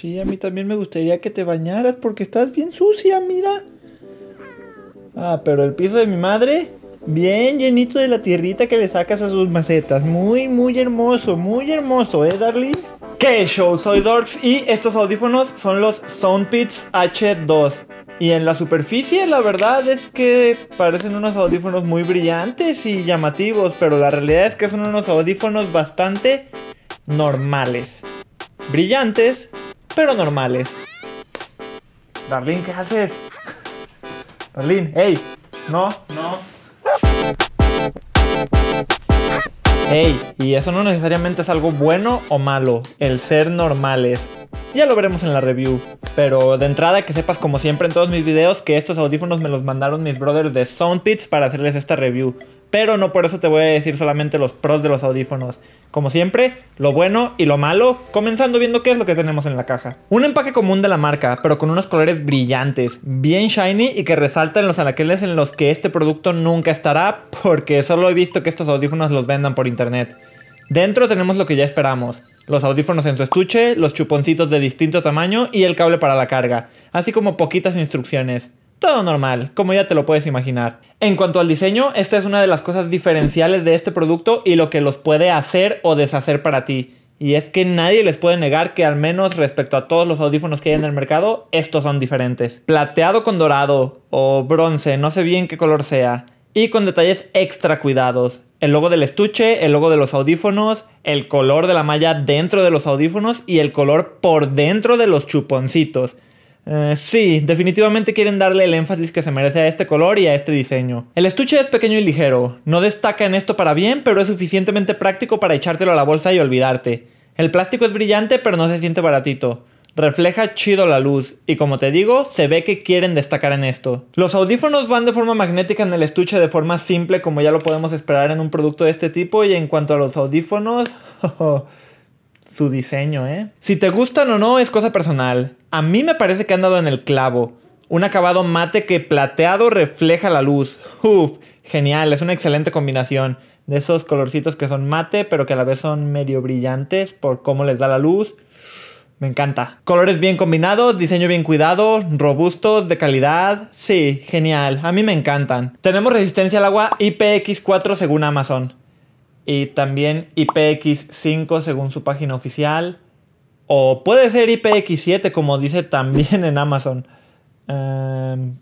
Sí, a mí también me gustaría que te bañaras porque estás bien sucia, mira. Ah, pero el piso de mi madre, bien llenito de la tierrita que le sacas a sus macetas. Muy, muy hermoso, muy hermoso, ¿eh, Darling? ¿Qué show? Soy Dorks y estos audífonos son los Soundpits H2. Y en la superficie la verdad es que parecen unos audífonos muy brillantes y llamativos, pero la realidad es que son unos audífonos bastante normales. Brillantes, pero normales. Darlene, ¿qué haces? Darlene, hey, no, no. Hey, y eso no necesariamente es algo bueno o malo, el ser normales. Ya lo veremos en la review. Pero de entrada que sepas como siempre en todos mis videos que estos audífonos me los mandaron mis brothers de Soundpits para hacerles esta review. Pero no por eso te voy a decir solamente los pros de los audífonos. Como siempre, lo bueno y lo malo, comenzando viendo qué es lo que tenemos en la caja. Un empaque común de la marca, pero con unos colores brillantes, bien shiny y que resaltan los anaqueles en los que este producto nunca estará, porque solo he visto que estos audífonos los vendan por internet. Dentro tenemos lo que ya esperamos, los audífonos en su estuche, los chuponcitos de distinto tamaño y el cable para la carga, así como poquitas instrucciones. Todo normal, como ya te lo puedes imaginar. En cuanto al diseño, esta es una de las cosas diferenciales de este producto y lo que los puede hacer o deshacer para ti. Y es que nadie les puede negar que al menos respecto a todos los audífonos que hay en el mercado, estos son diferentes. Plateado con dorado o bronce, no sé bien qué color sea. Y con detalles extra cuidados. El logo del estuche, el logo de los audífonos, el color de la malla dentro de los audífonos y el color por dentro de los chuponcitos. Eh, sí, definitivamente quieren darle el énfasis que se merece a este color y a este diseño. El estuche es pequeño y ligero, no destaca en esto para bien, pero es suficientemente práctico para echártelo a la bolsa y olvidarte. El plástico es brillante, pero no se siente baratito. Refleja chido la luz, y como te digo, se ve que quieren destacar en esto. Los audífonos van de forma magnética en el estuche de forma simple, como ya lo podemos esperar en un producto de este tipo, y en cuanto a los audífonos... su diseño, ¿eh? Si te gustan o no es cosa personal. A mí me parece que han dado en el clavo. Un acabado mate que plateado refleja la luz. Uf, genial, es una excelente combinación. De esos colorcitos que son mate, pero que a la vez son medio brillantes por cómo les da la luz. Me encanta. Colores bien combinados, diseño bien cuidado, robustos, de calidad. Sí, genial. A mí me encantan. Tenemos resistencia al agua IPX4 según Amazon y también IPX5 según su página oficial. O puede ser IPX7 como dice también en Amazon. Em,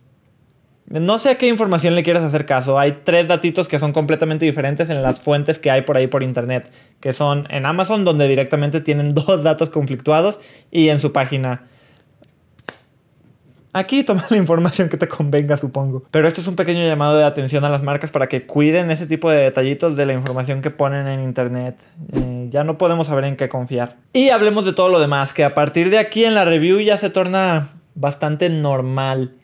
no sé a qué información le quieras hacer caso. Hay tres datitos que son completamente diferentes en las fuentes que hay por ahí por internet. Que son en Amazon donde directamente tienen dos datos conflictuados y en su página Aquí toma la información que te convenga, supongo. Pero esto es un pequeño llamado de atención a las marcas para que cuiden ese tipo de detallitos de la información que ponen en internet. Eh, ya no podemos saber en qué confiar. Y hablemos de todo lo demás, que a partir de aquí en la review ya se torna bastante normal.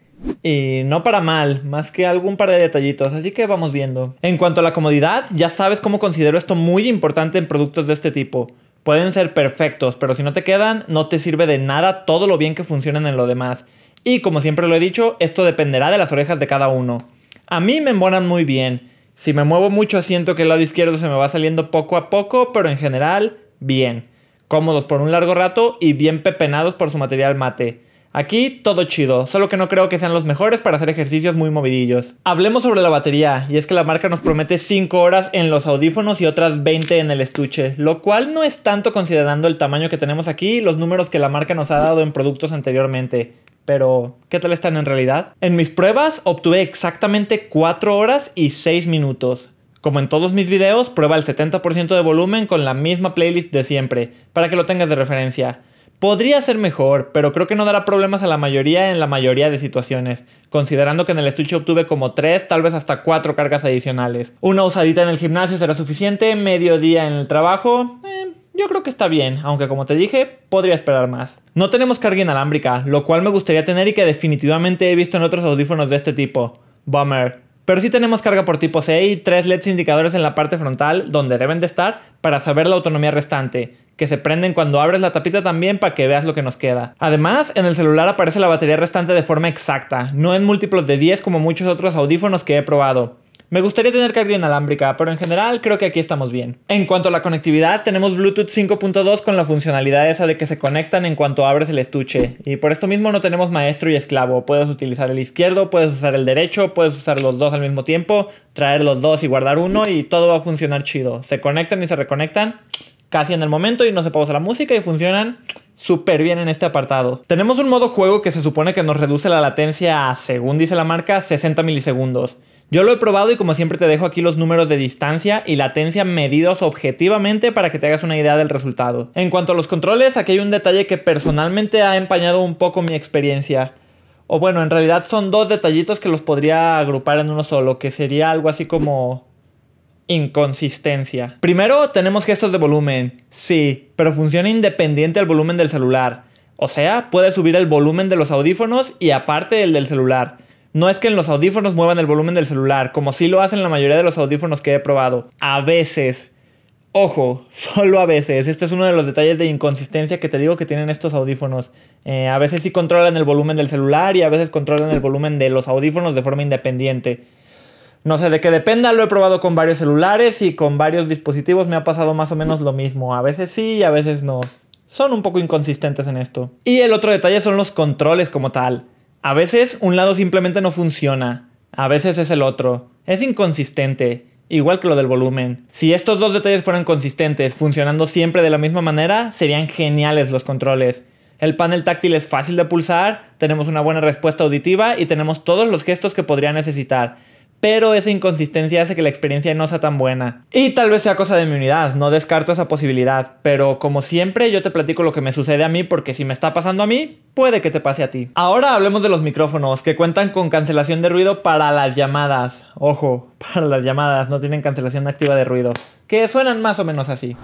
Y no para mal, más que algún par de detallitos, así que vamos viendo. En cuanto a la comodidad, ya sabes cómo considero esto muy importante en productos de este tipo. Pueden ser perfectos, pero si no te quedan, no te sirve de nada todo lo bien que funcionan en lo demás. Y como siempre lo he dicho, esto dependerá de las orejas de cada uno. A mí me embonan muy bien. Si me muevo mucho siento que el lado izquierdo se me va saliendo poco a poco, pero en general, bien. Cómodos por un largo rato y bien pepenados por su material mate. Aquí todo chido, solo que no creo que sean los mejores para hacer ejercicios muy movidillos. Hablemos sobre la batería, y es que la marca nos promete 5 horas en los audífonos y otras 20 en el estuche, lo cual no es tanto considerando el tamaño que tenemos aquí y los números que la marca nos ha dado en productos anteriormente pero ¿qué tal están en realidad? En mis pruebas obtuve exactamente 4 horas y 6 minutos. Como en todos mis videos, prueba el 70% de volumen con la misma playlist de siempre, para que lo tengas de referencia. Podría ser mejor, pero creo que no dará problemas a la mayoría en la mayoría de situaciones, considerando que en el estuche obtuve como 3, tal vez hasta 4 cargas adicionales. Una usadita en el gimnasio será suficiente, medio día en el trabajo, eh, yo creo que está bien, aunque como te dije, podría esperar más. No tenemos carga inalámbrica, lo cual me gustaría tener y que definitivamente he visto en otros audífonos de este tipo. Bummer. Pero sí tenemos carga por tipo C y tres LEDs indicadores en la parte frontal donde deben de estar para saber la autonomía restante, que se prenden cuando abres la tapita también para que veas lo que nos queda. Además, en el celular aparece la batería restante de forma exacta, no en múltiplos de 10 como muchos otros audífonos que he probado. Me gustaría tener carga inalámbrica, pero en general creo que aquí estamos bien. En cuanto a la conectividad, tenemos Bluetooth 5.2 con la funcionalidad esa de que se conectan en cuanto abres el estuche. Y por esto mismo no tenemos maestro y esclavo. Puedes utilizar el izquierdo, puedes usar el derecho, puedes usar los dos al mismo tiempo, traer los dos y guardar uno y todo va a funcionar chido. Se conectan y se reconectan casi en el momento y no se pausa la música y funcionan súper bien en este apartado. Tenemos un modo juego que se supone que nos reduce la latencia a, según dice la marca, 60 milisegundos. Yo lo he probado y como siempre te dejo aquí los números de distancia y latencia medidos objetivamente para que te hagas una idea del resultado. En cuanto a los controles, aquí hay un detalle que personalmente ha empañado un poco mi experiencia. O bueno, en realidad son dos detallitos que los podría agrupar en uno solo, que sería algo así como inconsistencia. Primero tenemos gestos de volumen. Sí, pero funciona independiente al volumen del celular. O sea, puede subir el volumen de los audífonos y aparte el del celular. No es que en los audífonos muevan el volumen del celular, como sí lo hacen la mayoría de los audífonos que he probado. A veces, ojo, solo a veces, este es uno de los detalles de inconsistencia que te digo que tienen estos audífonos. Eh, a veces sí controlan el volumen del celular y a veces controlan el volumen de los audífonos de forma independiente. No sé de qué dependa, lo he probado con varios celulares y con varios dispositivos me ha pasado más o menos lo mismo. A veces sí y a veces no. Son un poco inconsistentes en esto. Y el otro detalle son los controles como tal. A veces un lado simplemente no funciona, a veces es el otro, es inconsistente, igual que lo del volumen. Si estos dos detalles fueran consistentes, funcionando siempre de la misma manera, serían geniales los controles. El panel táctil es fácil de pulsar, tenemos una buena respuesta auditiva y tenemos todos los gestos que podría necesitar pero esa inconsistencia hace que la experiencia no sea tan buena. Y tal vez sea cosa de mi unidad, no descarto esa posibilidad, pero como siempre yo te platico lo que me sucede a mí porque si me está pasando a mí, puede que te pase a ti. Ahora hablemos de los micrófonos que cuentan con cancelación de ruido para las llamadas. Ojo, para las llamadas, no tienen cancelación activa de ruido. Que suenan más o menos así.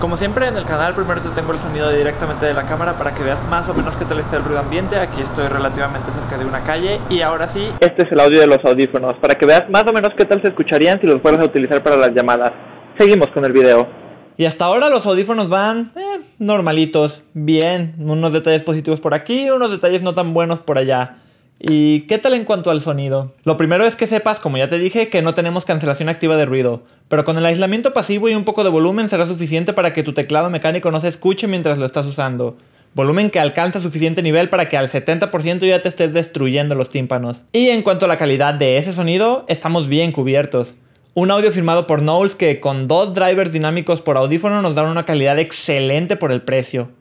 Como siempre en el canal primero te tengo el sonido directamente de la cámara para que veas más o menos qué tal está el ruido ambiente. Aquí estoy relativamente cerca de una calle y ahora sí, este es el audio de los audífonos para que veas más o menos qué tal se escucharían si los fueras a utilizar para las llamadas. Seguimos con el video. Y hasta ahora los audífonos van eh, normalitos, bien, unos detalles positivos por aquí, unos detalles no tan buenos por allá. ¿Y qué tal en cuanto al sonido? Lo primero es que sepas, como ya te dije, que no tenemos cancelación activa de ruido pero con el aislamiento pasivo y un poco de volumen será suficiente para que tu teclado mecánico no se escuche mientras lo estás usando. Volumen que alcanza suficiente nivel para que al 70% ya te estés destruyendo los tímpanos. Y en cuanto a la calidad de ese sonido, estamos bien cubiertos. Un audio firmado por Knowles que con dos drivers dinámicos por audífono nos dan una calidad excelente por el precio.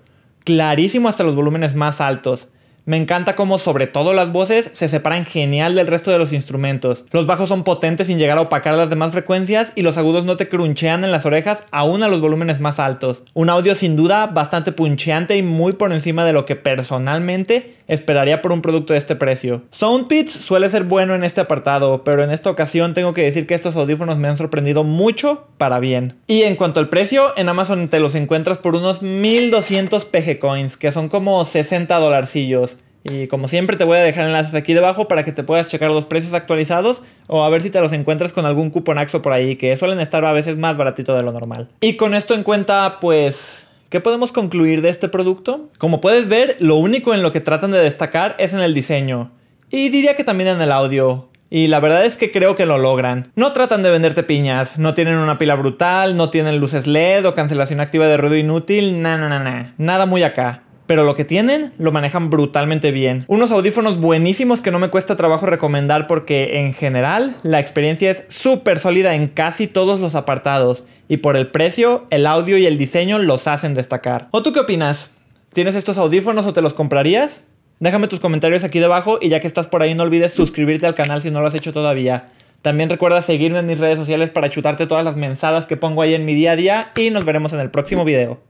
Clarísimo hasta los volúmenes más altos. Me encanta cómo sobre todo las voces se separan genial del resto de los instrumentos. Los bajos son potentes sin llegar a opacar las demás frecuencias y los agudos no te crunchean en las orejas aún a los volúmenes más altos. Un audio sin duda bastante puncheante y muy por encima de lo que personalmente esperaría por un producto de este precio. Soundpeats suele ser bueno en este apartado, pero en esta ocasión tengo que decir que estos audífonos me han sorprendido mucho para bien. Y en cuanto al precio, en Amazon te los encuentras por unos 1200 PG Coins, que son como 60 dolarcillos. Y como siempre te voy a dejar enlaces aquí debajo para que te puedas checar los precios actualizados o a ver si te los encuentras con algún AXO por ahí que suelen estar a veces más baratito de lo normal. Y con esto en cuenta pues... ¿Qué podemos concluir de este producto? Como puedes ver, lo único en lo que tratan de destacar es en el diseño. Y diría que también en el audio. Y la verdad es que creo que lo logran. No tratan de venderte piñas, no tienen una pila brutal, no tienen luces LED o cancelación activa de ruido inútil, na na na na. Nada muy acá pero lo que tienen lo manejan brutalmente bien. Unos audífonos buenísimos que no me cuesta trabajo recomendar porque en general la experiencia es súper sólida en casi todos los apartados y por el precio, el audio y el diseño los hacen destacar. ¿O tú qué opinas? ¿Tienes estos audífonos o te los comprarías? Déjame tus comentarios aquí debajo y ya que estás por ahí no olvides suscribirte al canal si no lo has hecho todavía. También recuerda seguirme en mis redes sociales para chutarte todas las mensadas que pongo ahí en mi día a día y nos veremos en el próximo video.